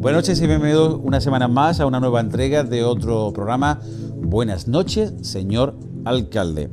Buenas noches y bienvenidos una semana más a una nueva entrega de otro programa. Buenas noches, señor alcalde.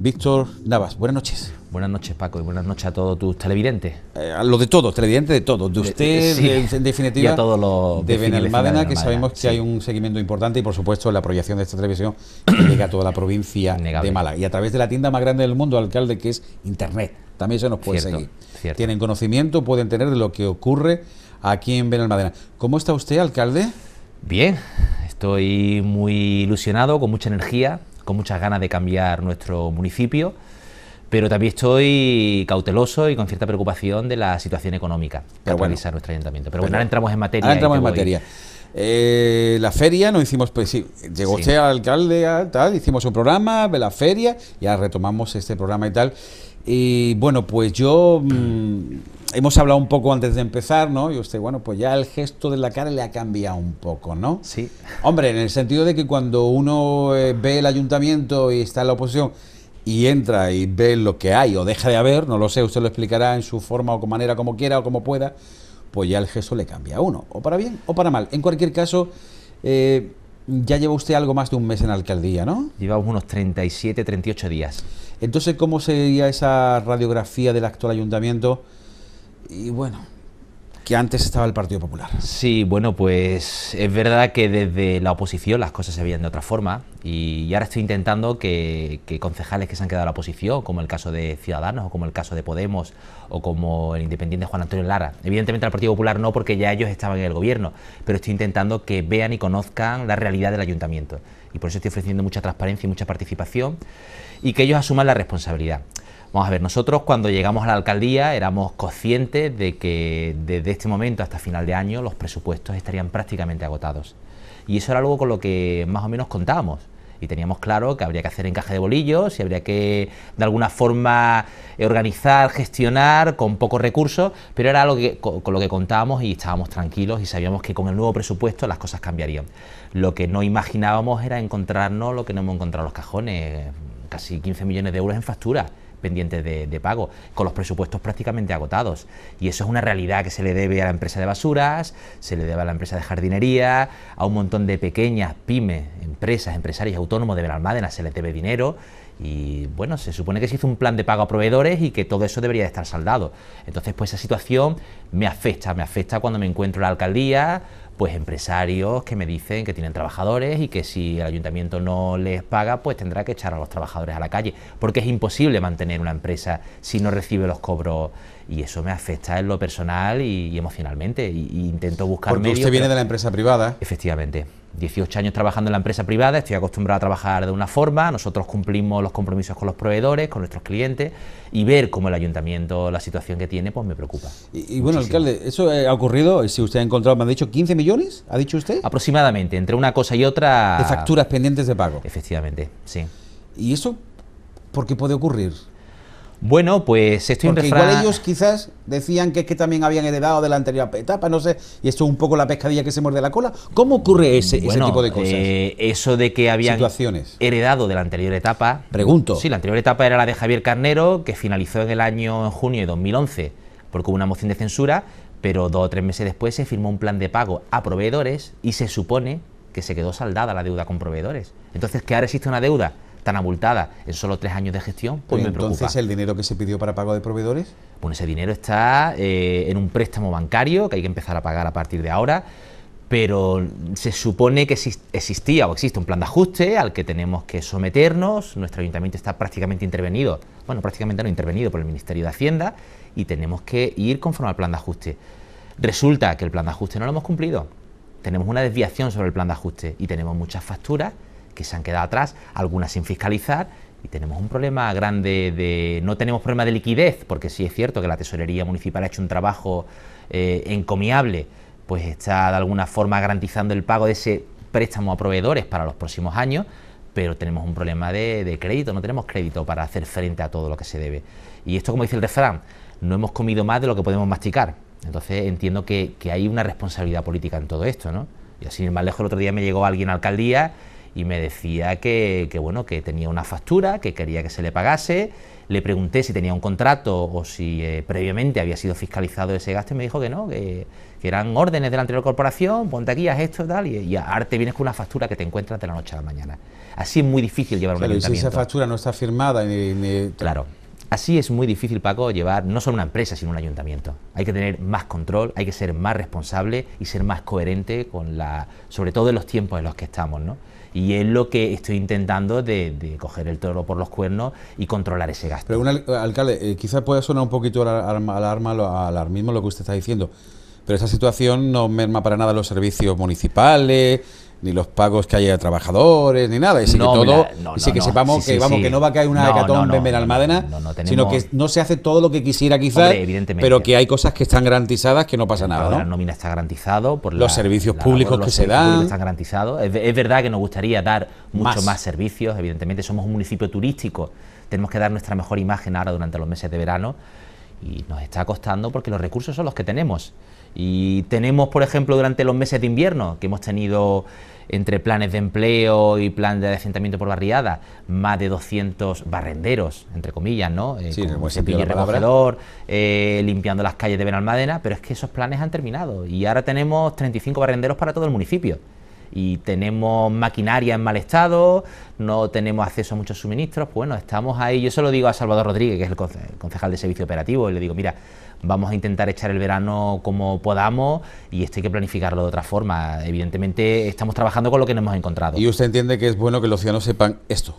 Víctor Navas, buenas noches. Buenas noches, Paco, y buenas noches a todos tus televidentes. Eh, a los de todos, televidentes de todos, de usted, eh, en definitiva, todos los de Benalmádena, que sabemos que hay un seguimiento importante y, por supuesto, la proyección de esta televisión llega a toda la provincia de Málaga. Y a través de la tienda más grande del mundo, alcalde, que es Internet. También se nos puede seguir. Tienen conocimiento, pueden tener de lo que ocurre aquí en Benalmádena. ¿Cómo está usted, alcalde? Bien, estoy muy ilusionado, con mucha energía, con muchas ganas de cambiar nuestro municipio pero también estoy cauteloso y con cierta preocupación de la situación económica que pero nuestro ayuntamiento. Pero, bueno, ahora entramos en materia. Ahora entramos en materia. Eh, la feria, no hicimos, pues sí, llegó usted al alcalde, tal, hicimos un programa de la feria, ya retomamos este programa y tal. Y bueno, pues yo mm, hemos hablado un poco antes de empezar, ¿no? Y usted, bueno, pues ya el gesto de la cara le ha cambiado un poco, ¿no? Sí. Hombre, en el sentido de que cuando uno eh, ve el ayuntamiento y está en la oposición, y entra y ve lo que hay o deja de haber, no lo sé, usted lo explicará en su forma o con manera como quiera o como pueda, pues ya el gesto le cambia a uno, o para bien o para mal. En cualquier caso, eh, ya lleva usted algo más de un mes en la alcaldía, ¿no? Llevamos unos 37, 38 días. Entonces, ¿cómo sería esa radiografía del actual ayuntamiento? Y bueno, que antes estaba el Partido Popular. Sí, bueno, pues es verdad que desde la oposición las cosas se veían de otra forma y, ahora estoy intentando que, concejales que se han quedado en la oposición, como el caso de Ciudadanos o como el caso de Podemos o como el independiente Juan Antonio Lara, evidentemente al Partido Popular no porque ya ellos estaban en el gobierno, pero estoy intentando que vean y conozcan la realidad del ayuntamiento y por eso estoy ofreciendo mucha transparencia y mucha participación y que ellos asuman la responsabilidad. Vamos a ver, nosotros cuando llegamos a la alcaldía éramos conscientes de que desde este momento hasta final de año los presupuestos estarían prácticamente agotados. Y eso era algo con lo que más o menos contábamos. Y teníamos claro que habría que hacer encaje de bolillos y habría que de alguna forma eh, organizar, gestionar con pocos recursos, pero era algo con, lo que contábamos y estábamos tranquilos y sabíamos que con el nuevo presupuesto las cosas cambiarían. Lo que no imaginábamos era encontrarnos lo que no hemos encontrado los cajones, casi 15 millones de euros en facturas pendientes de, pago, con los presupuestos prácticamente agotados. Y eso es una realidad que se le debe a la empresa de basuras, se le debe a la empresa de jardinería, a un montón de pequeñas pymes, empresas, empresarios autónomos de Benalmádena se les debe dinero. Y bueno, se supone que se hizo un plan de pago a proveedores y que todo eso debería de estar saldado. Entonces, pues esa situación me afecta, me afecta cuando me encuentro en la alcaldía, pues empresarios que me dicen que tienen trabajadores y que si el ayuntamiento no les paga, pues tendrá que echar a los trabajadores a la calle, porque es imposible mantener una empresa si no recibe los cobros y eso me afecta en lo personal y, emocionalmente. Y, intento buscar. Porque usted viene de la empresa privada. Efectivamente. 18 años trabajando en la empresa privada, estoy acostumbrado a trabajar de una forma, nosotros cumplimos los compromisos con los proveedores, con nuestros clientes, y ver cómo el ayuntamiento, la situación que tiene, pues me preocupa. Y, bueno, alcalde, eso ha ocurrido, si usted ha encontrado, me ha dicho 15 millones, ha dicho usted. Aproximadamente, entre una cosa y otra... De facturas pendientes de pago. Efectivamente, sí. ¿Y eso por qué puede ocurrir? Bueno, pues estoy es un igual ellos quizás decían que es que también habían heredado de la anterior etapa, no sé, y esto es un poco la pescadilla que se muerde la cola. ¿Cómo ocurre ese, tipo de cosas? Eh, eso de que habían heredado de la anterior etapa... Pregunto. Sí, la anterior etapa era la de Javier Carnero, que finalizó en el año en junio de 2011 porque hubo una moción de censura, pero dos o tres meses después se firmó un plan de pago a proveedores y se supone que se quedó saldada la deuda con proveedores. Entonces, que ahora existe una deuda tan abultada en solo tres años de gestión, pues me entonces, el dinero que se pidió para pago de proveedores? Bueno, ese dinero está eh, en un préstamo bancario que hay que empezar a pagar a partir de ahora, pero se supone que existía o existe un plan de ajuste al que tenemos que someternos. Nuestro ayuntamiento está prácticamente intervenido, bueno, prácticamente no intervenido por el Ministerio de Hacienda y tenemos que ir conforme al plan de ajuste. Resulta que el plan de ajuste no lo hemos cumplido. Tenemos una desviación sobre el plan de ajuste y tenemos muchas facturas que se han quedado atrás, algunas sin fiscalizar, y tenemos un problema grande de... No tenemos problema de liquidez, porque sí es cierto que la tesorería municipal ha hecho un trabajo eh, encomiable, pues está de alguna forma garantizando el pago de ese préstamo a proveedores para los próximos años, pero tenemos un problema de, crédito, no tenemos crédito para hacer frente a todo lo que se debe. Y esto, como dice el refrán, no hemos comido más de lo que podemos masticar. Entonces entiendo que, hay una responsabilidad política en todo esto, ¿no? Y así más lejos el otro día me llegó alguien a alcaldía y me decía que, bueno, que tenía una factura, que quería que se le pagase. Le pregunté si tenía un contrato o si eh, previamente había sido fiscalizado ese gasto y me dijo que no, que, eran órdenes de la anterior corporación, ponte aquí, haz esto tal, y, ahora te vienes con una factura que te encuentras de la noche a la mañana. Así es muy difícil llevar un ayuntamiento. Y si esa factura no está firmada ni, Claro. Así es muy difícil, Paco, llevar no solo una empresa, sino un ayuntamiento. Hay que tener más control, hay que ser más responsable y ser más coherente con la, sobre todo en los tiempos en los que estamos, ¿no? Y es lo que estoy intentando de, coger el toro por los cuernos y controlar ese gasto. Pero, alcalde, eh, quizás pueda sonar un poquito alarma, alarma, alarmismo lo que usted está diciendo, pero esa situación no merma para nada los servicios municipales ni los pagos que haya trabajadores, ni nada. Y sí que todo, que sepamos que, vamos, que no va a caer una hecatombe en Benalmádena, sino que no se hace todo lo que quisiera quizás, pero que hay cosas que están garantizadas que no pasa nada. La nómina está garantizado, por los servicios públicos que se dan. Están garantizados. Es, verdad que nos gustaría dar mucho más servicios, evidentemente somos un municipio turístico, tenemos que dar nuestra mejor imagen ahora durante los meses de verano y nos está costando porque los recursos son los que tenemos. Y tenemos, por ejemplo, durante los meses de invierno, que hemos tenido entre planes de empleo y plan de asentamiento por barriada, más de 200 barrenderos, entre comillas, ¿no? Eh, ...como cepillo recogedor, eh, limpiando las calles de Benalmadena... pero es que esos planes han terminado y ahora tenemos 35 barrenderos para todo el municipio. Y tenemos maquinaria en mal estado, no tenemos acceso a muchos suministros. Pues bueno, estamos ahí. Yo se lo digo a Salvador Rodríguez, que es el concejal de servicio operativo, y le digo: mira, vamos a intentar echar el verano como podamos y esto hay que planificarlo de otra forma. Evidentemente estamos trabajando con lo que nos hemos encontrado. ¿Y usted entiende que es bueno que los ciudadanos sepan esto?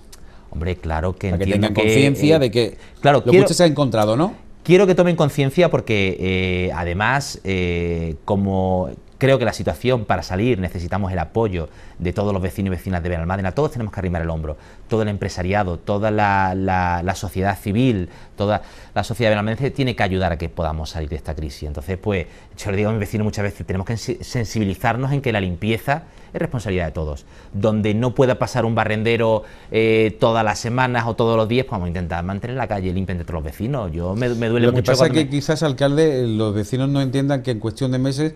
Hombre, claro que... Para que tengan conciencia eh, de que claro, lo que se ha encontrado, ¿no? Quiero que tomen conciencia porque eh, además, eh, como Creo que la situación para salir necesitamos el apoyo de todos los vecinos y vecinas de Benalmádena, todos tenemos que arrimar el hombro, todo el empresariado, toda la, sociedad civil, toda la sociedad benalmádena tiene que ayudar a que podamos salir de esta crisis. Entonces, pues, yo le digo a mis vecinos muchas veces, tenemos que sensibilizarnos en que la limpieza es responsabilidad de todos. Donde no pueda pasar un barrendero eh, todas las semanas o todos los días, pues vamos a intentar mantener la calle limpia entre los vecinos. Yo me, duele mucho. Lo que pasa que quizás, alcalde, eh, los vecinos no entiendan que en cuestión de meses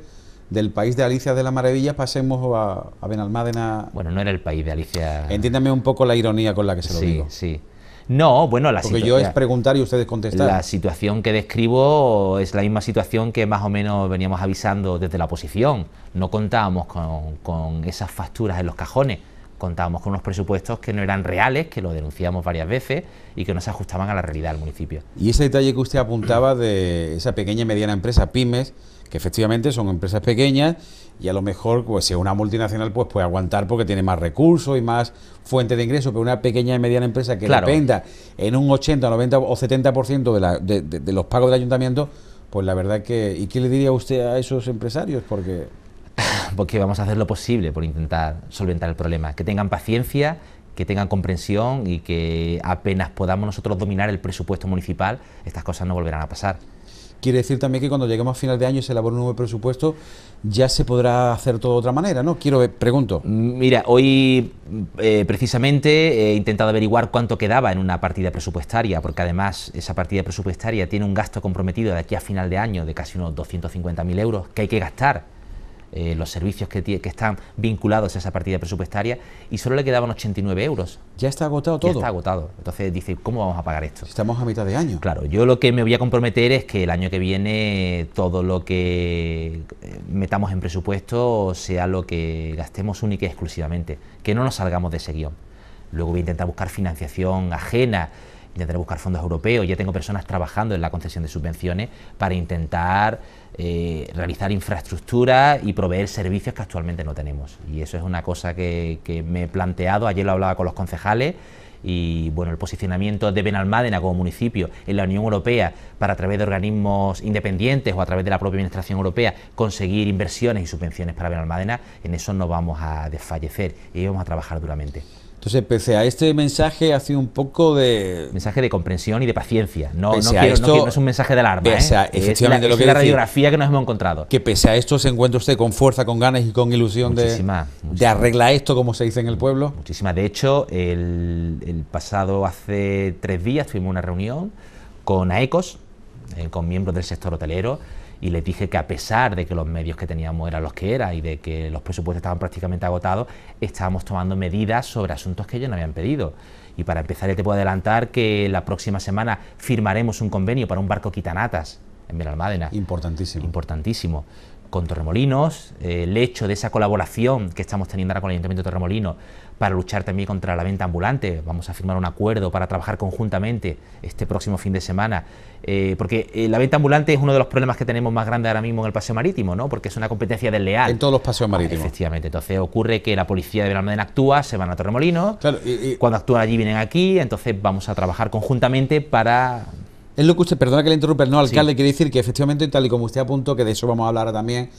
del país de Alicia de la Maravilla pasemos a, Benalmádena. Bueno, no era el país de Alicia. Entiéndame un poco la ironía con la que se lo digo. Sí, sí. No, bueno, la situación... Porque yo es preguntar y ustedes contestar. La situación que describo es la misma situación que más o menos veníamos avisando desde la oposición. No contábamos con, con esas facturas en los cajones contábamos con unos presupuestos que no eran reales, que lo denunciamos varias veces y que no se ajustaban a la realidad del municipio. Y ese detalle que usted apuntaba de esa pequeña y mediana empresa, pymes, que efectivamente son empresas pequeñas y a lo mejor pues si una multinacional pues puede aguantar porque tiene más recursos y más fuente de ingreso, pero una pequeña y mediana empresa que la dependa en un 80, 90 o 70% de, de, de los pagos del ayuntamiento, pues la verdad que... ¿Y qué le diría usted a esos empresarios? Porque porque vamos a hacer lo posible por intentar solventar el problema. Que tengan paciencia, que tengan comprensión y que apenas podamos nosotros dominar el presupuesto municipal, estas cosas no volverán a pasar. Quiere decir también que cuando lleguemos a final de año y se elabore un nuevo presupuesto, ya se podrá hacer todo de otra manera, ¿no? Quiero, pregunto. Mm, mira, hoy mm, eh, precisamente he intentado averiguar cuánto quedaba en una partida presupuestaria, porque además esa partida presupuestaria tiene un gasto comprometido de aquí a final de año de casi unos 250.000 euros que hay que gastar eh, los servicios que, que, están vinculados a esa partida presupuestaria y solo le quedaban 89 euros. Ya está agotado todo. Ya está agotado. Entonces dice, ¿cómo vamos a pagar esto? Estamos a mitad de año. Claro, yo lo que me voy a comprometer es que el año que viene todo lo que eh, metamos en presupuesto sea lo que gastemos única y exclusivamente, que no nos salgamos de ese guión. Luego voy a intentar buscar financiación ajena intentaré buscar fondos europeos, ya tengo personas trabajando en la concesión de subvenciones para intentar eh, realizar infraestructura y proveer servicios que actualmente no tenemos. Y eso es una cosa que, que me he planteado, ayer lo hablaba con los concejales, y bueno, el posicionamiento de Benalmádena como municipio en la Unión Europea para a través de organismos independientes o a través de la propia Administración Europea conseguir inversiones y subvenciones para Benalmádena, en eso no vamos a desfallecer y vamos a trabajar duramente. Entonces, pese a este mensaje, ha sido un poco de. Mensaje de comprensión y de paciencia. No, es un mensaje de alarma. ¿eh? es la, lo que la radiografía que nos hemos encontrado. Que pese a esto, se encuentra usted con fuerza, con ganas y con ilusión de, de arreglar esto, como se dice en el pueblo. Muchísima. De hecho, el, pasado hace tres días tuvimos una reunión con AECOS, eh, con miembros del sector hotelero y les dije que a pesar de que los medios que teníamos eran los que eran y de que los presupuestos estaban prácticamente agotados, estábamos tomando medidas sobre asuntos que ellos no habían pedido. Y para empezar, ya te puedo adelantar que la próxima semana firmaremos un convenio para un barco quitanatas en Benalmádena. Importantísimo. Importantísimo con Torremolinos, eh, el hecho de esa colaboración que estamos teniendo ahora con el Ayuntamiento de Torremolinos para luchar también contra la venta ambulante. Vamos a firmar un acuerdo para trabajar conjuntamente este próximo fin de semana, eh, porque eh, la venta ambulante es uno de los problemas que tenemos más grandes ahora mismo en el paseo marítimo, ¿no? Porque es una competencia desleal. En todos los paseos marítimos. efectivamente. Entonces ocurre que la policía de Benalmádena actúa, se van a Torremolinos. Cuando actúan allí vienen aquí, entonces vamos a trabajar conjuntamente para es lo que usted, perdona que le interrumpa, no, alcalde, quiere decir que efectivamente, tal y como usted apuntó, que de eso vamos a hablar también,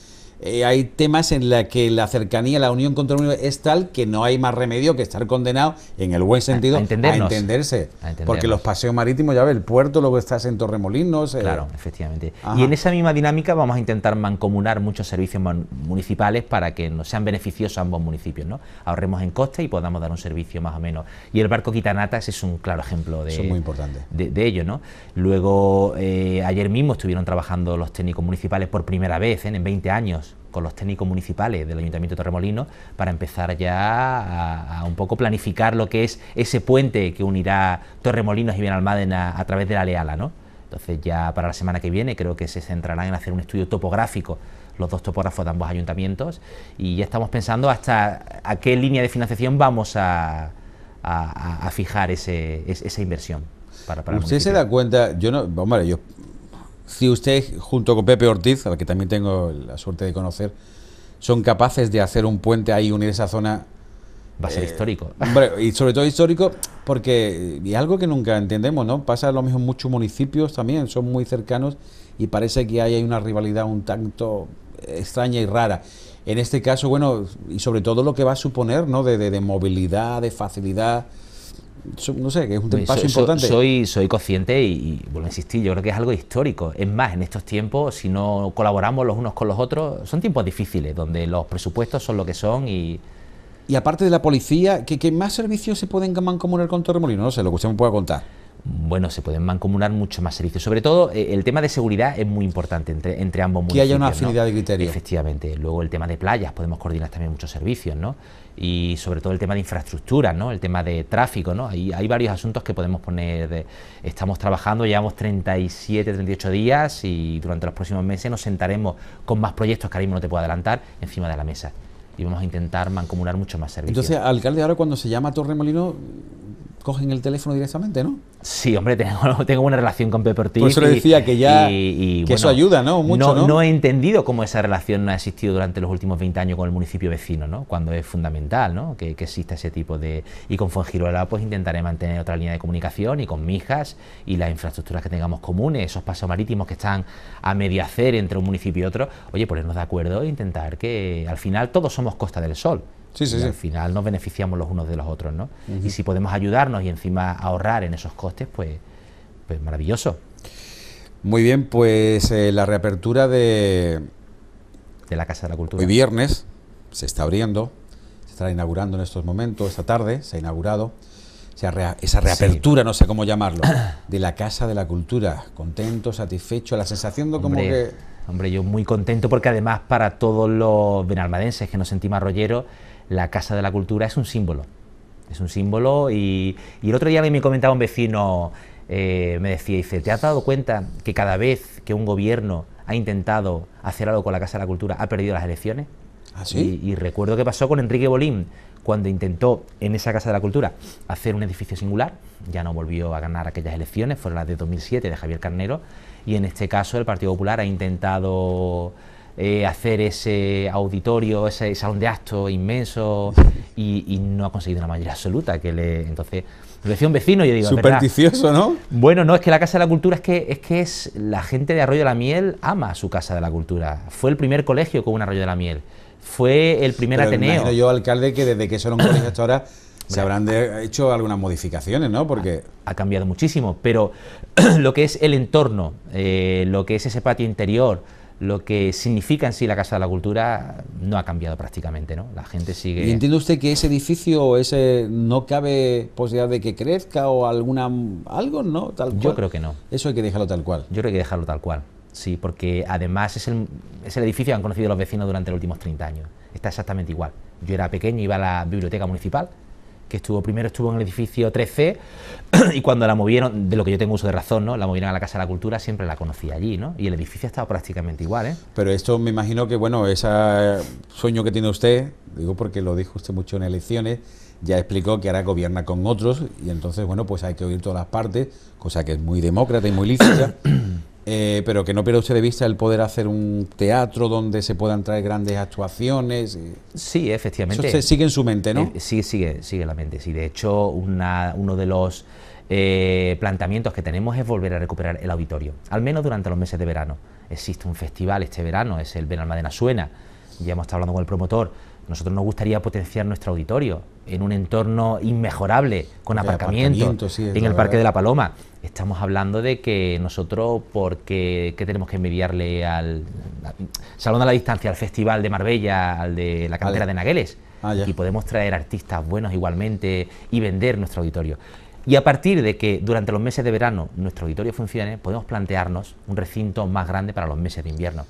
eh, hay temas en los que la cercanía, la unión contra el es tal que no hay más remedio que estar condenado, en el buen sentido, a, entenderse. porque los paseos marítimos, ya ves, el puerto, luego estás en Torremolinos. Eh. Claro, efectivamente. Y en esa misma dinámica vamos a intentar mancomunar muchos servicios municipales para que nos sean beneficiosos ambos municipios, ¿no? Ahorremos en costa y podamos dar un servicio más o menos. Y el barco Quitanatas es un claro ejemplo de, ello, ¿no? Luego, eh, ayer mismo estuvieron trabajando los técnicos municipales por primera vez en 20 años con los técnicos municipales del Ayuntamiento de Torremolinos para empezar ya a, un poco planificar lo que es ese puente que unirá Torremolinos y Benalmádena a, través de la Leala, ¿no? Entonces ya para la semana que viene creo que se centrarán en hacer un estudio topográfico los dos topógrafos de ambos ayuntamientos y ya estamos pensando hasta a qué línea de financiación vamos a, fijar esa inversión. Para, ¿Usted se da cuenta? Yo no, yo si usted junto con Pepe Ortiz, la que también tengo la suerte de conocer, son capaces de hacer un puente ahí, unir esa zona... Va a ser eh, histórico. y sobre todo histórico porque, eh, y algo que nunca entendemos, ¿no? Pasa lo mismo en muchos municipios también, son muy cercanos y parece que hay, una rivalidad un tanto extraña y rara. En este caso, bueno, y sobre todo lo que va a suponer, ¿no? de, de movilidad, de facilidad no sé, que es un pues paso importante. Soy, soy consciente y, vuelvo a insistir, yo creo que es algo histórico. Es más, en estos tiempos, si no colaboramos los unos con los otros, son tiempos difíciles, donde los presupuestos son lo que son y... Y aparte de la policía, ¿qué, más servicios se pueden mancomunar con Torremolino? No sé, lo que usted me pueda contar bueno, se pueden mancomunar mucho más servicios. Sobre todo, eh, el tema de seguridad es muy importante entre, ambos municipios. Que haya una afinidad de criterios. Efectivamente. Luego, el tema de playas, podemos coordinar también muchos servicios, ¿no? Y sobre todo el tema de infraestructura, ¿no? El tema de tráfico, ¿no? Hay, hay varios asuntos que podemos poner. estamos trabajando, llevamos 37, 38 días y durante los próximos meses nos sentaremos con más proyectos que ahora mismo no te puedo adelantar encima de la mesa y vamos a intentar mancomunar muchos más servicios. Entonces, alcalde, ahora cuando se llama Torremolino, cogen el teléfono directamente, ¿no? Sí, hombre, tengo, una relación con Pepe Ortiz. Por eso decía que ya. que eso ayuda, ¿no? Mucho, no, ¿no? he entendido cómo esa relación no ha existido durante los últimos 20 años con el municipio vecino, ¿no? Cuando es fundamental, ¿no? Que, exista ese tipo de. Y con Fuengirola, pues intentaré mantener otra línea de comunicación y con Mijas y las infraestructuras que tengamos comunes, esos pasos marítimos que están a medio hacer entre un municipio y otro. Oye, ponernos de acuerdo e intentar que al final todos somos Costa del Sol. Sí, sí, Al final nos beneficiamos los unos de los otros, ¿no? Y si podemos ayudarnos y encima ahorrar en esos costes, pues, pues maravilloso. Muy bien, pues eh, la reapertura de... De la Casa de la Cultura. Hoy viernes se está abriendo, se está inaugurando en estos momentos, esta tarde se ha inaugurado esa reapertura, no sé cómo llamarlo, de la Casa de la Cultura. Contento, satisfecho, la sensación de como que... Hombre, yo muy contento porque además para todos los benalmadenses que nos sentimos arrolleros, la Casa de la Cultura es un símbolo. Es un símbolo y, el otro día me comentaba un vecino, eh, me decía, dice, ¿te has dado cuenta que cada vez que un gobierno ha intentado hacer algo con la Casa de la Cultura ha perdido las elecciones? así ¿Ah, y, y, recuerdo que pasó con Enrique Bolín cuando intentó en esa Casa de la Cultura hacer un edificio singular, ya no volvió a ganar aquellas elecciones, fueron las de 2007 de Javier Carnero, y en este caso el Partido Popular ha intentado eh, hacer ese auditorio, ese salón de actos inmenso y, no ha conseguido una mayoría absoluta. que le Entonces, lo decía un vecino, yo digo... Supersticioso, ¿no? Bueno, no, es que la Casa de la Cultura es que es que es la gente de Arroyo de la Miel ama su Casa de la Cultura. Fue el primer colegio con un Arroyo de la Miel. Fue el primer Ateneo. yo, alcalde, que desde que eso un ahora... Se habrán hecho algunas modificaciones, ¿no? Porque... Ha, cambiado muchísimo, pero lo que es el entorno, eh, lo que es ese patio interior, lo que significa en sí la Casa de la Cultura no ha cambiado prácticamente, ¿no? La gente sigue... ¿Y entiende usted que ese edificio ese no cabe posibilidad de que crezca o alguna algo, no? Tal cual. Yo creo que no. Eso hay que dejarlo tal cual. Yo creo que hay que dejarlo tal cual, sí, porque además es el, es el edificio que han conocido los vecinos durante los últimos 30 años. Está exactamente igual. Yo era pequeño, iba a la biblioteca municipal, que estuvo primero estuvo en el edificio 13, y cuando la movieron, de lo que yo tengo uso de razón, ¿no? La movieron a la Casa de la Cultura, siempre la conocía allí, ¿no? Y el edificio estaba prácticamente igual, ¿eh? Pero esto me imagino que, bueno, ese sueño que tiene usted, digo porque lo dijo usted mucho en elecciones, ya explicó que ahora gobierna con otros y entonces, bueno, pues hay que oír todas las partes, cosa que es muy demócrata y muy lícita. Eh, pero que no pierda usted de vista el poder hacer un teatro donde se puedan traer grandes actuaciones. Eh. Sí, efectivamente. Eso sigue en su mente, ¿no? sí, eh, sigue, en la mente. Sí, de hecho, una, uno de los planteamientos que tenemos es volver a recuperar el auditorio, al menos durante los meses de verano. Existe un festival este verano, es el Benalmadena Suena, ya hemos estado hablando con el promotor nosotros nos gustaría potenciar nuestro auditorio en un entorno inmejorable, con aparcamiento, en el Parque de la Paloma. Estamos hablando de que nosotros, porque tenemos que envidiarle al, Salón a la Distancia, al Festival de Marbella, al de la Cantera de Nagueles? Ah, y podemos traer artistas buenos igualmente y vender nuestro auditorio. Y a partir de que durante los meses de verano nuestro auditorio funcione, podemos plantearnos un recinto más grande para los meses de invierno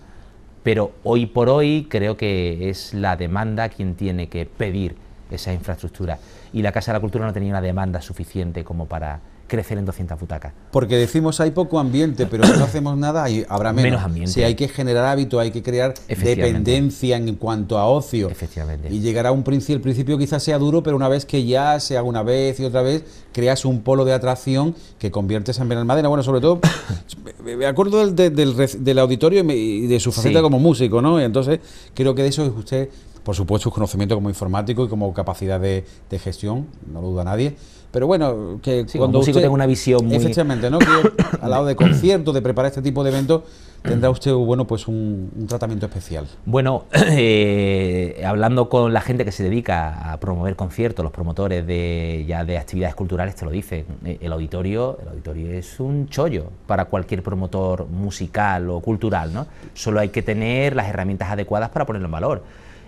pero hoy por hoy creo que es la demanda quien tiene que pedir esa infraestructura y la Casa de la Cultura no tenía una demanda suficiente como para crecer en 200 butacas. Porque decimos hay poco ambiente, pero si no hacemos nada hay, habrá menos. Si hay que generar hábito, hay que crear dependencia en cuanto a ocio. Efectivamente. Y llegará un principio, el principio quizás sea duro, pero una vez que ya sea una vez y otra vez, creas un polo de atracción que conviertes en Benalmádena. Bueno, sobre todo, me acuerdo del, del, auditorio y de su faceta como músico, ¿no? Entonces, creo que de eso es usted por supuesto, su conocimiento como informático y como capacidad de, de, gestión, no lo duda nadie, pero bueno, que cuando usted tenga una visión muy... Efectivamente, ¿no? Que al lado de conciertos, de preparar este tipo de eventos, tendrá usted bueno pues un, tratamiento especial. Bueno, eh, hablando con la gente que se dedica a promover conciertos, los promotores de ya de actividades culturales te lo dicen. Eh, el auditorio, el auditorio es un chollo para cualquier promotor musical o cultural, ¿no? Solo hay que tener las herramientas adecuadas para ponerlo en valor.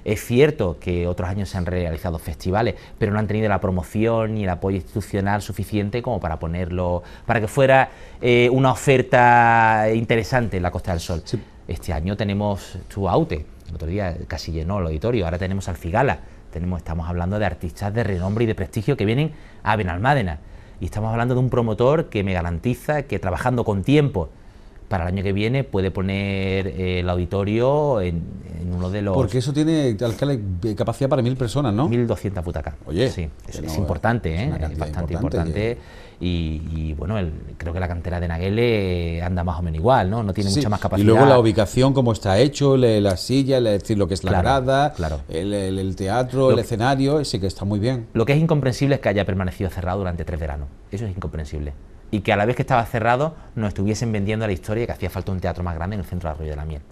Es cierto que otros años se han realizado festivales, pero no han tenido la promoción ni el apoyo institucional suficiente como para ponerlo, para que fuera eh, una oferta interesante en la Costa del Sol. Este año tenemos Tu Aute, el otro día casi llenó el auditorio, ahora tenemos al tenemos, estamos hablando de artistas de renombre y de prestigio que vienen a Benalmádena. Y estamos hablando de un promotor que me garantiza que trabajando con tiempo, para el año que viene puede poner eh, el auditorio en, uno de los... Porque eso tiene eh, capacidad para mil personas, ¿no? 1.200 butacas. Oye, sí, es, importante, es, ¿eh? bastante importante. Y, bueno, creo que la cantera de Naguele anda más o menos igual, ¿no? No tiene mucha más capacidad. Y luego la ubicación, cómo está hecho, la silla, le, decir, lo que es la grada, El, teatro, el escenario, sí que está muy bien. Lo que es incomprensible es que haya permanecido cerrado durante tres veranos. Eso es incomprensible y que a la vez que estaba cerrado nos estuviesen vendiendo la historia que hacía falta un teatro más grande en el centro de Arroyo de la Miel.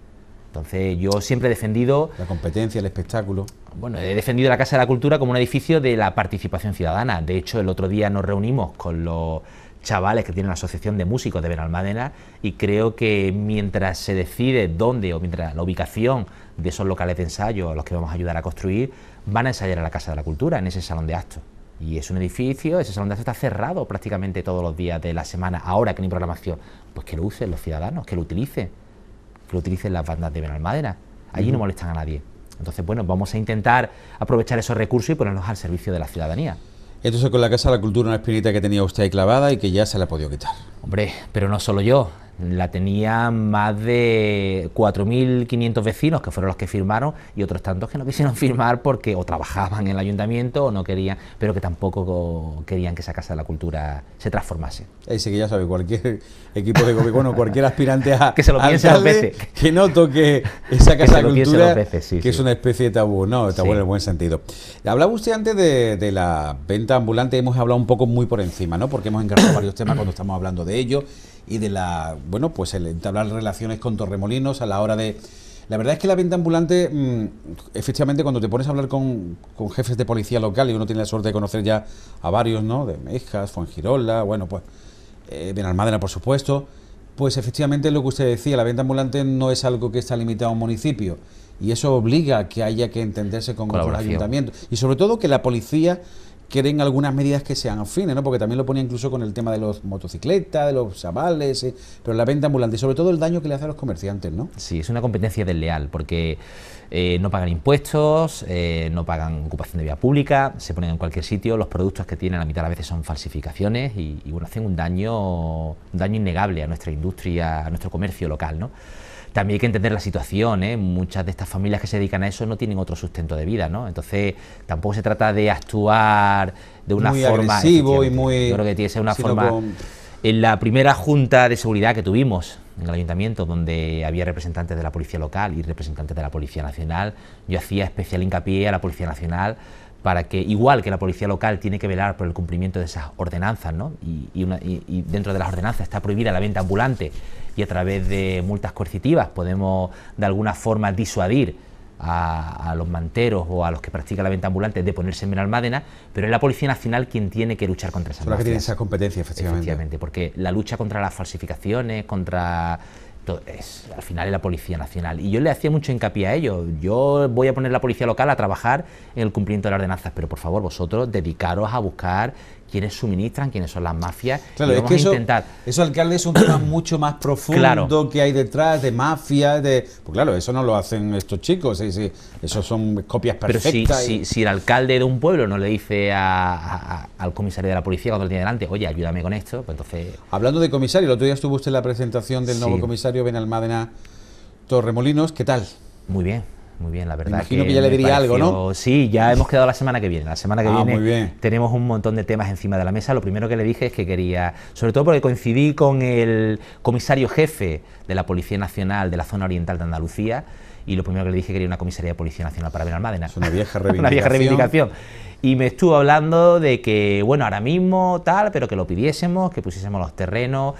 Entonces yo siempre he defendido... La competencia, el espectáculo. Bueno, he defendido la Casa de la Cultura como un edificio de la participación ciudadana. De hecho, el otro día nos reunimos con los chavales que tienen la Asociación de Músicos de Benalmádena y creo que mientras se decide dónde o mientras la ubicación de esos locales de ensayo a los que vamos a ayudar a construir, van a ensayar a la Casa de la Cultura, en ese salón de actos. Y es un edificio, ese salón de actos está cerrado prácticamente todos los días de la semana, ahora que no hay programación. Pues que lo usen los ciudadanos, que lo utilicen, que lo utilicen las bandas de Benalmádena. Allí no molestan a nadie. Entonces, bueno, vamos a intentar aprovechar esos recursos y ponernos al servicio de la ciudadanía. es con la Casa de la Cultura, una espinita que tenía usted ahí clavada y que ya se la ha podido quitar. Hombre, pero no solo yo la tenían más de 4.500 vecinos que fueron los que firmaron y otros tantos que no quisieron firmar porque o trabajaban en el ayuntamiento o no querían, pero que tampoco querían que esa casa de la cultura se transformase. sí que ya sabe, cualquier equipo de gobierno, o cualquier aspirante a. que se lo piense a veces. Que no toque esa casa de la cultura, que es una especie de tabú. No, tabú en el buen sentido. Hablaba usted antes de, de la venta ambulante, hemos hablado un poco muy por encima, ¿no? Porque hemos encargado varios temas cuando estamos hablando de ello y de la, bueno, pues el entablar relaciones con Torremolinos a la hora de... La verdad es que la venta ambulante, mm, efectivamente, cuando te pones a hablar con, con, jefes de policía local y uno tiene la suerte de conocer ya a varios, ¿no? De Mejas, Fuengirola, bueno, pues bien eh, Benalmádena, por supuesto, pues efectivamente lo que usted decía, la venta ambulante no es algo que está limitado a un municipio y eso obliga a que haya que entenderse con el ayuntamiento y sobre todo que la policía quieren algunas medidas que sean afines, ¿no? Porque también lo ponía incluso con el tema de los motocicletas, de los chavales, eh, pero la venta ambulante y sobre todo el daño que le hace a los comerciantes, ¿no? Sí, es una competencia desleal porque eh, no pagan impuestos, eh, no pagan ocupación de vía pública, se ponen en cualquier sitio, los productos que tienen a la mitad a veces son falsificaciones y, y bueno, hacen un daño, un daño innegable a nuestra industria, a nuestro comercio local, ¿no? También hay que entender la situación, ¿eh? muchas de estas familias que se dedican a eso no tienen otro sustento de vida, ¿no? Entonces tampoco se trata de actuar de una muy forma... Agresivo y muy... Yo creo que tiene que ser una forma... En la primera junta de seguridad que tuvimos en el ayuntamiento, donde había representantes de la policía local y representantes de la policía nacional, yo hacía especial hincapié a la policía nacional para que, igual que la policía local tiene que velar por el cumplimiento de esas ordenanzas, ¿no? y, dentro de las ordenanzas está prohibida la venta ambulante y a través de multas coercitivas podemos de alguna forma disuadir a, los manteros o a los que practican la venta ambulante de ponerse en Almádena. pero es la Policía Nacional quien tiene que luchar contra esa que esa competencia, Efectivamente, porque la lucha contra las falsificaciones, contra es al final es la Policía Nacional. Y yo le hacía mucho hincapié a ello. Yo voy a poner la Policía Local a trabajar en el cumplimiento de las ordenanzas, pero por favor, vosotros dedicaros a buscar quiénes suministran, quiénes son las mafias. Claro, intentar... eso, alcalde, es un tema mucho más profundo que hay detrás de mafias, de... Pues claro, eso no lo hacen estos chicos, sí, sí, eso ah. son copias perfectas. Pero si, si, el alcalde de un pueblo no le dice a, al comisario de la policía cuando lo tiene delante, oye, ayúdame con esto, pues entonces... Hablando de comisario, el otro día estuvo usted en la presentación del nuevo comisario Benalmádena Torremolinos, ¿qué tal? Muy bien, muy bien, la verdad. imagino que, ya le diría algo, ¿no? Sí, ya hemos quedado la semana que viene. La semana que ah, viene tenemos un montón de temas encima de la mesa. Lo primero que le dije es que quería, sobre todo porque coincidí con el comisario jefe de la Policía Nacional de la zona oriental de Andalucía y lo primero que le dije que quería una comisaría de Policía Nacional para Benalmádena. Es una vieja una vieja reivindicación. Y me estuvo hablando de que, bueno, ahora mismo tal, pero que lo pidiésemos, que pusiésemos los terrenos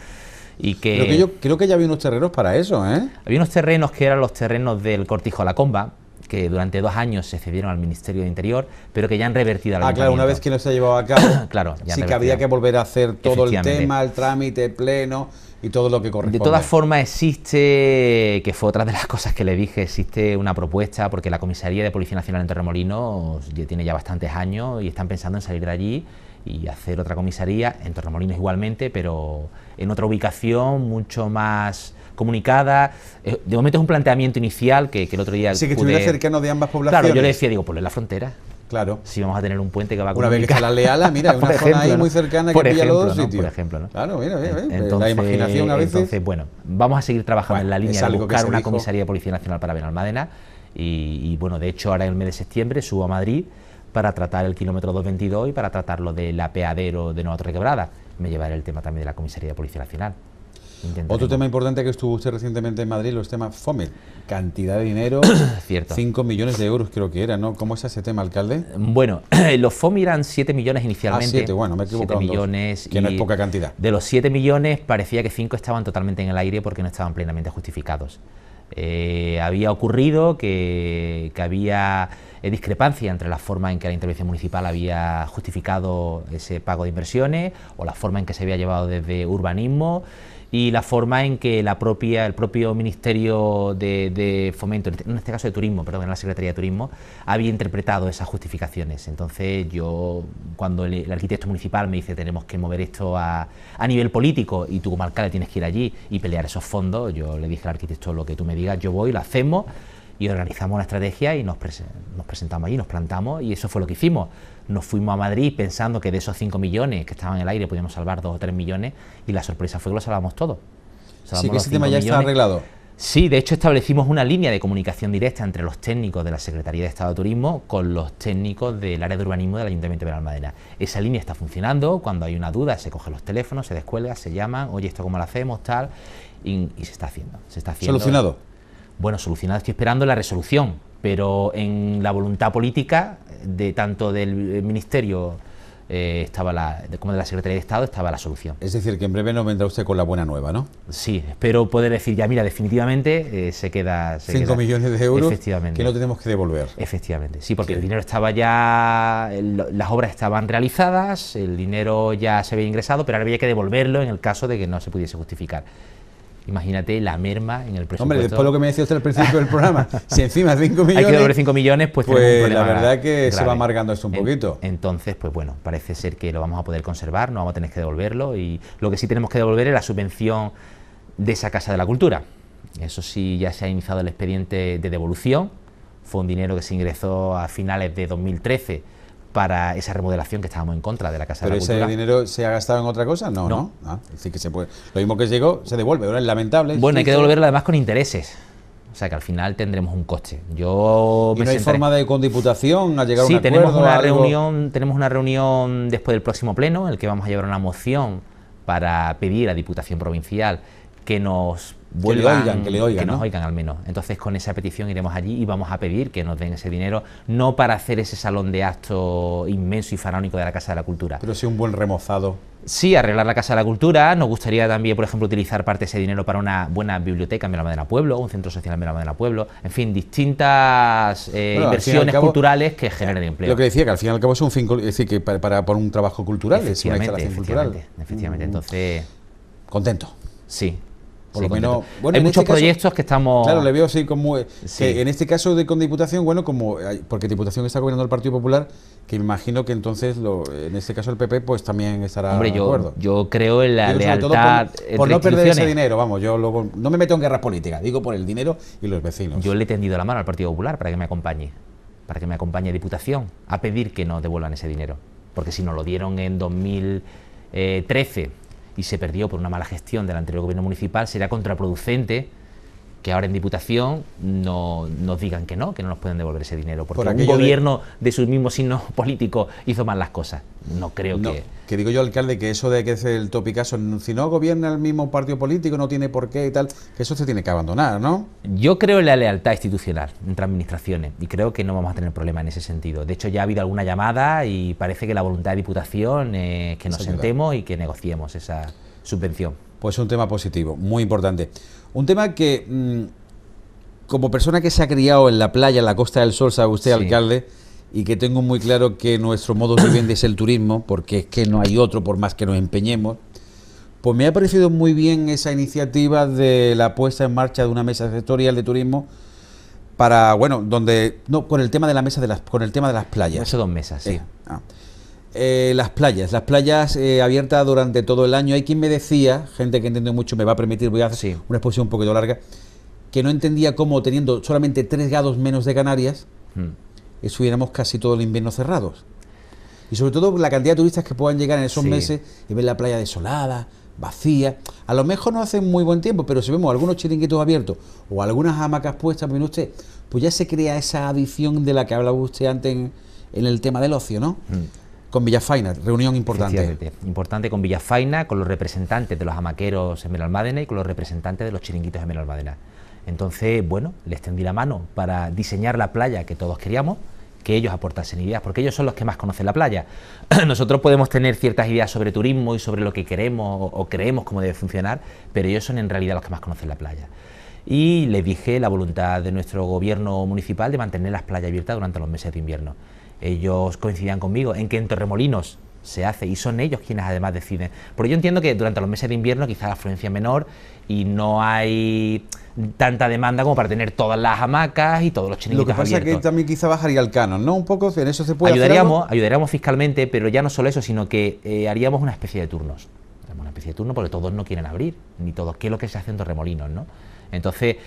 y que... Creo que ya había unos terrenos para eso, ¿eh? Había unos terrenos que eran los terrenos del Cortijo La Comba, que durante dos años se cedieron al Ministerio de Interior, pero que ya han revertido al Ah, claro, una vez que no se ha llevado a cabo, claro, sí que había que volver a hacer todo el tema, el trámite pleno y todo lo que corresponde. De todas formas existe, que fue otra de las cosas que le dije, existe una propuesta porque la Comisaría de Policía Nacional en Torremolinos ya tiene ya bastantes años y están pensando en salir de allí y hacer otra comisaría, en Torremolinos igualmente, pero en otra ubicación mucho más comunicada. Eh, de momento es un planteamiento inicial que, el otro día... Sí, que estuviera cercano de ambas poblaciones. Claro, yo le decía, digo, pues en la frontera. Claro. Si vamos a tener un puente que va a comunicar... Una vez que la Leala, mira, hay una zona ahí muy cercana que ejemplo, los dos sitios. Por ejemplo, Claro, mira, mira, Entonces, la imaginación a veces... Entonces, bueno, vamos a seguir trabajando en la línea de buscar una comisaría de Policía Nacional para Benalmádena y, y, bueno, de hecho ahora en el mes de septiembre subo a Madrid para tratar el kilómetro 222 y para tratar lo del apeadero de Nueva Torre Quebrada. Me llevaré el tema también de la Comisaría de Policía Nacional. Otro tema importante que estuvo usted recientemente en Madrid, los temas FOME, cantidad de dinero, Cierto. 5 millones de euros creo que era, ¿no? ¿Cómo es ese tema, alcalde? Mm, bueno, los FOMI eran 7 millones inicialmente. Ah, 7, bueno, me millones. que no es poca cantidad. De los 7 millones parecía que 5 estaban totalmente en el aire porque no estaban plenamente justificados. Eh, había ocurrido que, que había eh, discrepancia entre la forma en que la intervención municipal había justificado ese pago de inversiones o la forma en que se había llevado desde urbanismo y la forma en que la propia, el propio Ministerio de, Fomento, este, en este caso de Turismo, perdón, la Secretaría de Turismo, había interpretado esas justificaciones. Entonces yo, cuando el, arquitecto municipal me dice tenemos que mover esto a, a, nivel político y tú como alcalde tienes que ir allí y pelear esos fondos, yo le dije al arquitecto lo que tú me digas, yo voy, lo hacemos y organizamos una estrategia y nos, presentamos allí, nos plantamos y eso fue lo que hicimos. Nos fuimos a Madrid pensando que de esos 5 millones que estaban en el aire podíamos salvar 2 o 3 millones y la sorpresa fue que lo salvamos todo. sí, que ese tema ya está arreglado. Sí, de hecho establecimos una línea de comunicación directa entre los técnicos de la Secretaría de Estado de Turismo con los técnicos del área de urbanismo del Ayuntamiento de Madera... Esa línea está funcionando, cuando hay una duda se coge los teléfonos, se descuelga, se llaman, oye, esto cómo lo hacemos, tal, y, se está haciendo. Se está haciendo. Solucionado. Bueno, solucionado estoy esperando la resolución, pero en la voluntad política de tanto del Ministerio eh, estaba la, como de la Secretaría de Estado estaba la solución. Es decir, que en breve no vendrá usted con la buena nueva, ¿no? Sí, pero poder decir ya, mira, definitivamente eh, se queda... 5 millones de euros efectivamente. que no tenemos que devolver. Efectivamente, sí, porque el dinero estaba ya, las obras estaban realizadas, el dinero ya se había ingresado, pero ahora había que devolverlo en el caso de que no se pudiese justificar. Imagínate la merma en el presupuesto. Hombre, después lo que me decía usted al principio del programa, si encima 5 millones. Hay que devolver 5 millones, pues, pues la verdad que se va amargando esto un poquito. Entonces, pues bueno, parece ser que lo vamos a poder conservar, no vamos a tener que devolverlo y lo que sí tenemos que devolver es la subvención de esa Casa de la Cultura. Eso sí, ya se ha iniciado el expediente de devolución. Fue un dinero que se ingresó a finales de 2013 para esa remodelación que estábamos en contra de la Casa de la Cultura. ¿Pero ese dinero se ha gastado en otra cosa? No, no. Ah, que se puede. Lo mismo que llegó, se devuelve. Ahora es lamentable. Bueno, hay que devolverlo además con intereses. O sea que al final tendremos un coche, Yo ¿Y no hay forma de con diputación a llegar sí, tenemos una reunión, tenemos una reunión después del próximo pleno en el que vamos a llevar una moción para pedir a Diputación Provincial que nos que, le oigan, que nos oigan al menos. Entonces con esa petición iremos allí y vamos a pedir que nos den ese dinero, no para hacer ese salón de acto inmenso y faraónico de la Casa de la Cultura. Pero sí un buen remozado. Sí, arreglar la Casa de la Cultura. Nos gustaría también, por ejemplo, utilizar parte de ese dinero para una buena biblioteca en la Pueblo, un centro social en la Pueblo. En fin, distintas eh, inversiones culturales que generen empleo. Lo que decía, que al fin y al cabo es un fin, es decir, que para, un trabajo cultural, es efectivamente, cultural. Efectivamente, mm. entonces. Contento. Sí, por lo menos, bueno, hay muchos este proyectos que estamos. Claro, le veo así como. Eh, en este caso de con Diputación, bueno, como. Porque Diputación está gobernando el Partido Popular, que me imagino que entonces, en este caso el PP, pues también estará de acuerdo. Yo, creo en la lealtad. Por, no perder ese dinero, vamos, yo no me meto en guerras políticas, digo por el dinero y los vecinos. Yo le he tendido la mano al Partido Popular para que me acompañe, para que me acompañe Diputación, a pedir que no devuelvan ese dinero. Porque si no lo dieron en 2013 y se perdió por una mala gestión del anterior gobierno municipal, sería contraproducente que ahora en Diputación no, nos digan que no, que no nos pueden devolver ese dinero, porque un gobierno de... sus mismos signos políticos hizo mal las cosas. No creo que... Que digo yo, alcalde, que eso de que es el topicazo, si no gobierna el mismo partido político, no tiene por qué y tal, que eso se tiene que abandonar, ¿no? Yo creo en la lealtad institucional entre administraciones y creo que no vamos a tener problema en ese sentido. De hecho, ya ha habido alguna llamada y parece que la voluntad de Diputación es que nos sentemos y que negociemos esa subvención pues es un tema positivo, muy importante. Un tema que, mm, como persona que se ha criado en la playa, en la Costa del Sol, sabe usted, alcalde, y que tengo muy claro que nuestro modo de vivienda es el turismo, porque es que no hay otro por más que nos empeñemos, pues me ha parecido muy bien esa iniciativa de la puesta en marcha de una mesa sectorial de turismo para, bueno, donde, no, con el tema de la mesa de las, con el tema de las playas. Hace dos mesas, sí. Eh, ah. Eh, las playas, las playas eh, abiertas durante todo el año. Hay quien me decía, gente que entiende mucho, me va a permitir, voy a hacer una exposición un poquito larga, que no entendía cómo teniendo solamente ...tres grados menos de Canarias, hmm. estuviéramos casi todo el invierno cerrados. Y sobre todo la cantidad de turistas que puedan llegar en esos meses y ver la playa desolada, vacía. A lo mejor no hace muy buen tiempo, pero si vemos algunos chiringuitos abiertos o algunas hamacas puestas, pues usted, pues ya se crea esa adición de la que hablaba usted antes en, el tema del ocio, ¿no? Hmm con Villafaina, reunión importante. Importante con Villafaina, con los representantes de los amaqueros en Meralmádena y con los representantes de los chiringuitos en Meralmádena. Entonces, bueno, les tendí la mano para diseñar la playa que todos queríamos, que ellos aportasen ideas, porque ellos son los que más conocen la playa. Nosotros podemos tener ciertas ideas sobre turismo y sobre lo que queremos o creemos cómo debe funcionar, pero ellos son en realidad los que más conocen la playa y les dije la voluntad de nuestro gobierno municipal de mantener las playas abiertas durante los meses de invierno ellos coincidían conmigo en que en Torremolinos se hace y son ellos quienes además deciden. Pero yo entiendo que durante los meses de invierno quizá la afluencia es menor y no hay tanta demanda como para tener todas las hamacas y todos los chiringuitos Lo que pasa que también quizá bajaría el canon, ¿no? Un poco, en eso se puede ayudaríamos, Ayudaríamos fiscalmente, pero ya no solo eso, sino que eh, haríamos una especie de turnos. una especie de turno porque todos no quieren abrir, ni todos, qué es lo que se hace en Torremolinos, ¿no? Entonces,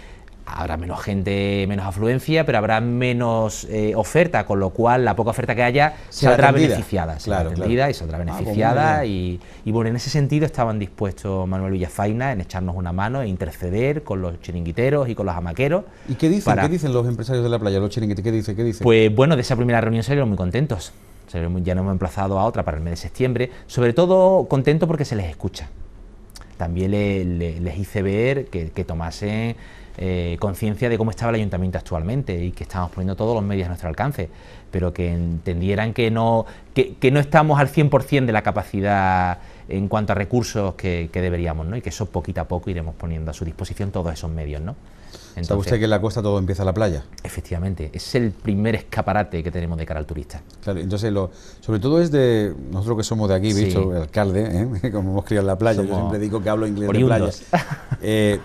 habrá menos gente, menos afluencia, pero habrá menos eh, oferta, con lo cual la poca oferta que haya será saldrá beneficiada. Será claro, y saldrá ah, pues beneficiada. y, bueno, en ese sentido estaban dispuestos Manuel Villafaina en echarnos una mano e interceder con los chiringuiteros y con los amaqueros. ¿Y qué dicen, los empresarios de la playa, los chiringuiteros? ¿Qué dicen, ¿Qué dicen? Pues bueno, de esa primera reunión salieron muy contentos. Ya no hemos emplazado a otra para el mes de septiembre. Sobre todo contento porque se les escucha también les hice ver que, que tomasen eh, conciencia de cómo estaba el ayuntamiento actualmente y que estábamos poniendo todos los medios a nuestro alcance, pero que entendieran que no, que, no estamos al 100% de la capacidad en cuanto a recursos que, que, deberíamos, ¿no? y que eso poquito a poco iremos poniendo a su disposición todos esos medios. ¿no? Entonces, usted que en la costa todo empieza a la playa? Efectivamente, es el primer escaparate que tenemos de cara al turista. Claro, entonces, sobre todo es de nosotros que somos de aquí, ¿viste? visto el alcalde, ¿eh? como hemos criado en la playa, yo siempre digo que hablo inglés de eh,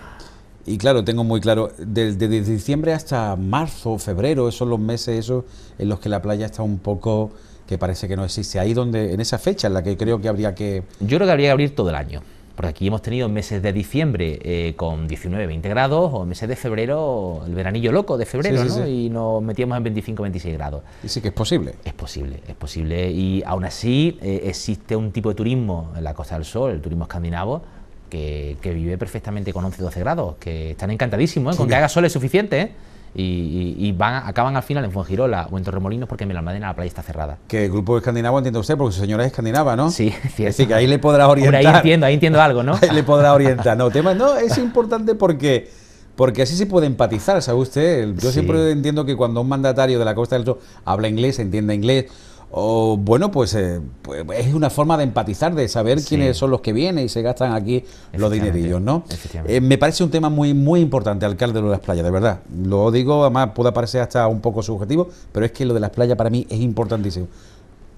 y claro, tengo muy claro, desde diciembre hasta marzo, febrero, esos son los meses en los que la playa está un poco que parece que no existe. Ahí donde, en esa fecha en la que creo que habría que... Yo creo que habría que abrir todo el año. Porque aquí hemos tenido meses de diciembre eh, con 19, 20 grados, o meses de febrero, el veranillo loco de febrero, ¿no? Y nos metíamos en 25, 26 grados. Y sí que es posible. Es posible, es posible. Y aún así eh, existe un tipo de turismo en la Costa del Sol, el turismo escandinavo, que, vive perfectamente con 11, 12 grados, que están encantadísimos, ¿eh? con que haga sol es suficiente, y, van, acaban al final en Fuengirola o en Torremolinos porque en la playa está cerrada. Que el grupo escandinavo entiende usted porque su señora es escandinava, ¿no? Sí, es cierto. Así que ahí le podrá orientar. ahí entiendo, ahí entiendo algo, ¿no? ahí le podrá orientar. No, tema, no, es importante porque... Porque así se puede empatizar, ¿sabe usted? Yo siempre entiendo que cuando un mandatario de la Costa del Sol habla inglés, entiende inglés, o bueno, pues, eh, pues, es una forma de empatizar, de saber quiénes son los que vienen y se gastan aquí los dinerillos, ¿no? Eh, me parece un tema muy, muy importante, alcalde, de las playas, de verdad. Lo digo, además puede parecer hasta un poco subjetivo, pero es que lo de las playas para mí es importantísimo.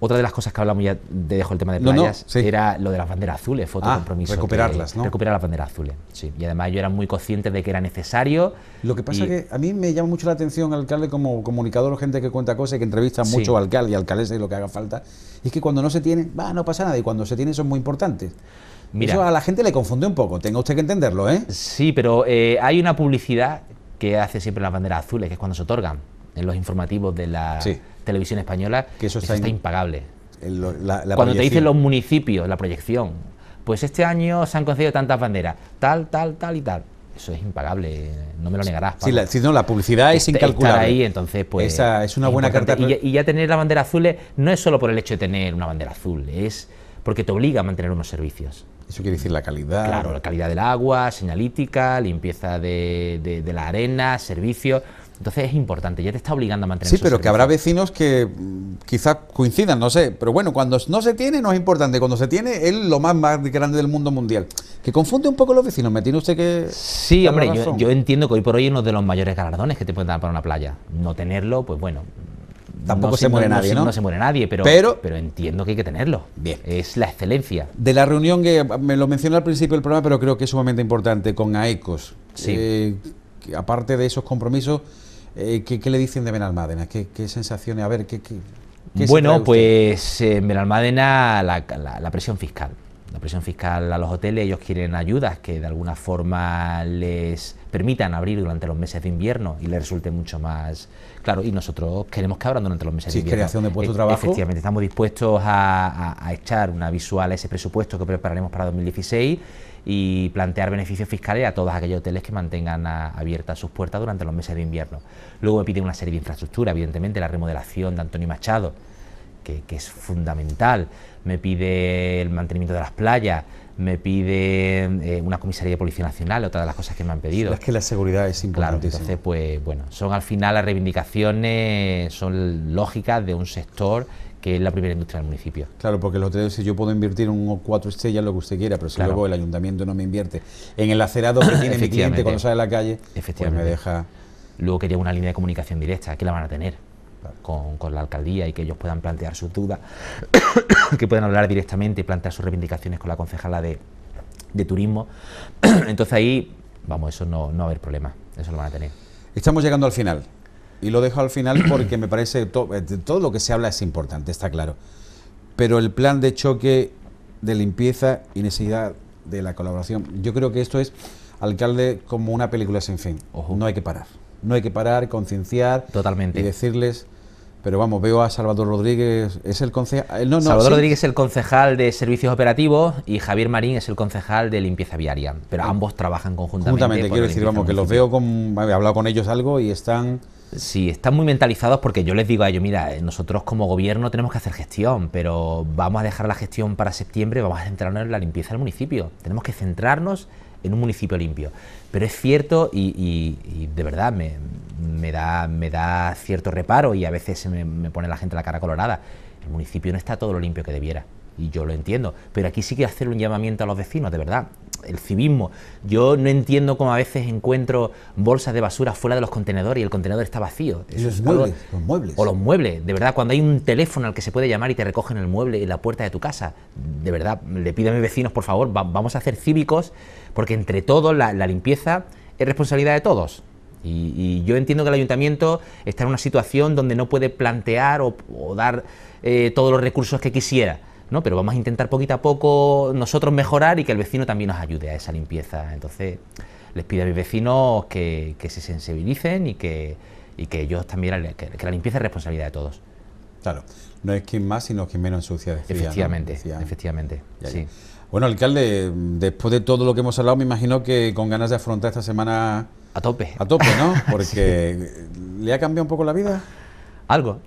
Otra de las cosas que hablamos, ya te dejo el tema de playas, era lo de las banderas azules, fotocompromiso. Ah, recuperarlas, ¿no? Recuperar las banderas azules, sí. Y además yo era muy consciente de que era necesario. Lo que pasa es que a mí me llama mucho la atención, alcalde, como comunicador, gente que cuenta cosas y que entrevista mucho mucho alcalde y alcaldes y lo que haga falta, es que cuando no se tiene, va, no pasa nada, y cuando se tiene son muy importantes. Mira, Eso a la gente le confunde un poco, tenga usted que entenderlo, ¿eh? Sí, pero eh, hay una publicidad que hace siempre las banderas azules, que es cuando se otorgan en los informativos de la... Sí televisión española, que eso está, impagable. Cuando te dicen los municipios, la proyección, pues este año se han concedido tantas banderas, tal, tal, tal y tal. Eso es impagable, no me lo negarás. si no, la publicidad es, este, incalculable. ahí, entonces, pues. Esa es una buena carta. Y, ya tener la bandera azul no es solo por el hecho de tener una bandera azul, es porque te obliga a mantener unos servicios. Eso quiere decir la calidad. Claro, la calidad del agua, señalítica, limpieza de, de la arena, servicios. Entonces es importante, ya te está obligando a mantener Sí, pero que habrá vecinos que mm, quizás coincidan, no sé. Pero bueno, cuando no se tiene no es importante, cuando se tiene es lo más, más grande del mundo mundial. Que confunde un poco los vecinos, ¿me tiene usted que...? Sí, hombre, yo, entiendo que hoy por hoy es uno de los mayores galardones que te pueden dar para una playa. No tenerlo, pues bueno... Tampoco se, muere nadie, ¿no? No se muere nadie, pero, pero, entiendo que hay que tenerlo. Bien. Es la excelencia. De la reunión que ah, me lo mencioné al principio del programa, pero creo que es sumamente importante, con AECOS. Sí. Eh, aparte de esos compromisos, eh, ¿qué, le dicen de Benalmádena? ¿Qué, qué sensaciones? A ver, ¿qué, bueno, pues eh, en la, presión fiscal. La presión fiscal a los hoteles, ellos quieren ayudas que de alguna forma les permitan abrir durante los meses de invierno y les resulte mucho más claro. Y nosotros queremos que abran durante los meses de invierno. creación de puestos de trabajo. Efectivamente, estamos dispuestos a, a echar una visual a ese presupuesto que prepararemos para 2016 y plantear beneficios fiscales a todos aquellos hoteles que mantengan abiertas sus puertas durante los meses de invierno. Luego me piden una serie de infraestructuras, evidentemente la remodelación de Antonio Machado, que, es fundamental, me pide el mantenimiento de las playas, me pide eh, una comisaría de Policía Nacional, otra de las cosas que me han pedido. Es que la seguridad es importante. Claro, entonces, pues bueno, son al final las reivindicaciones, son lógicas de un sector que es la primera industria del municipio. Claro, porque los hoteles, yo puedo invertir un cuatro estrellas, lo que usted quiera, pero si luego el ayuntamiento no me invierte en el acerado que tiene mi cliente cuando sale a la calle, Efectivamente. pues me deja... Luego quería una línea de comunicación directa, que la van a tener con, la alcaldía y que ellos puedan plantear sus dudas, que puedan hablar directamente y plantear sus reivindicaciones con la concejala de, turismo. Entonces ahí, vamos, eso no, no va a haber problema, eso lo van a tener. Estamos llegando al final. Y lo dejo al final porque me parece que todo lo que se habla es importante, está claro. Pero el plan de choque de limpieza y necesidad de la colaboración, yo creo que esto es, alcalde, como una película sin fin. No hay que parar. No hay que parar, concienciar Totalmente. y decirles pero vamos, veo a Salvador Rodríguez, es el concejal. Eh, Salvador Rodríguez es el concejal de servicios operativos y Javier Marín es el concejal de limpieza viaria. Pero ah. ambos trabajan conjuntamente. Conjuntamente, quiero decir, vamos, que los veo con. He hablado con ellos algo y están Sí, están muy mentalizados, porque yo les digo a ellos, mira, eh, nosotros como gobierno tenemos que hacer gestión, pero vamos a dejar la gestión para septiembre, vamos a centrarnos en la limpieza del municipio. Tenemos que centrarnos en un municipio limpio. Pero es cierto y, de verdad me, da, me da cierto reparo y a veces me, pone la gente la cara colorada. El municipio no está todo lo limpio que debiera y yo lo entiendo, pero aquí sí que hacer un llamamiento a los vecinos, de verdad, el civismo. Yo no entiendo cómo a veces encuentro bolsas de basura fuera de los contenedores y el contenedor está vacío. Eso es muebles, O los muebles. De verdad, cuando hay un teléfono al que se puede llamar y te recogen el mueble en la puerta de tu casa, de verdad, le pido a mis vecinos, por favor, vamos a hacer cívicos, porque entre todos la, limpieza es responsabilidad de todos. Y, yo entiendo que el ayuntamiento está en una situación donde no puede plantear o, dar eh, todos los recursos que quisiera pero vamos a intentar poquito a poco nosotros mejorar y que el vecino también nos ayude a esa limpieza. Entonces, les pido a mis vecinos que, se sensibilicen y que, que ellos también, que, la limpieza es responsabilidad de todos. Claro, no es quien más, sino quien menos ensucia, decía. Efectivamente, efectivamente, Bueno, alcalde, después de todo lo que hemos hablado, me imagino que con ganas de afrontar esta semana... A tope. A tope, ¿no? Porque le ha cambiado un poco la vida. Algo,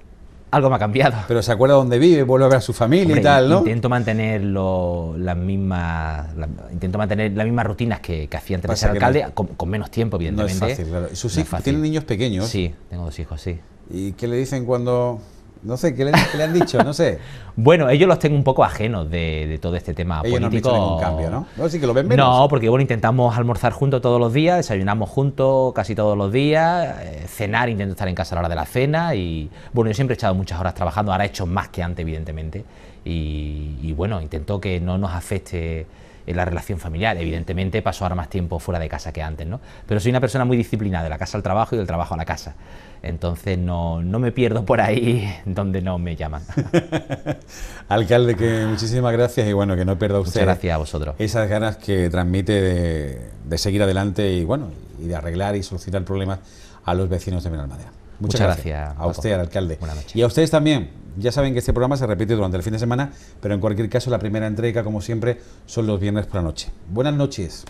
algo me ha cambiado. Pero se acuerda dónde vive, vuelve a ver a su familia y tal, ¿no? Intento mantener las mismas intento mantener las mismas rutinas que, hacía antes de ser alcalde, con, menos tiempo, evidentemente. No es fácil, claro. sus tienen niños pequeños? Sí, tengo dos hijos, sí. ¿Y qué le dicen cuando no sé, ¿qué le, han dicho? No sé. bueno, ellos los tengo un poco ajenos de, de todo este tema ellos No han ningún cambio, ¿no? No, sí que lo ven menos. No, porque bueno, intentamos almorzar juntos todos los días, desayunamos juntos casi todos los días, eh, cenar, intento estar en casa a la hora de la cena y bueno, yo siempre he echado muchas horas trabajando, ahora he hecho más que antes, evidentemente, y, bueno, intento que no nos afecte la relación familiar. Evidentemente paso ahora más tiempo fuera de casa que antes, ¿no? Pero soy una persona muy disciplinada, de la casa al trabajo y del trabajo a la casa. Entonces no, me pierdo por ahí donde no me llaman. Alcalde, que muchísimas gracias y bueno, que no pierda usted. gracias a vosotros. Esas ganas que transmite de, seguir adelante y bueno, y de arreglar y solucionar problemas a los vecinos de menor Muchas, gracias, A usted, al alcalde. Y a ustedes también. Ya saben que este programa se repite durante el fin de semana, pero en cualquier caso la primera entrega, como siempre, son los viernes por la noche. Buenas noches.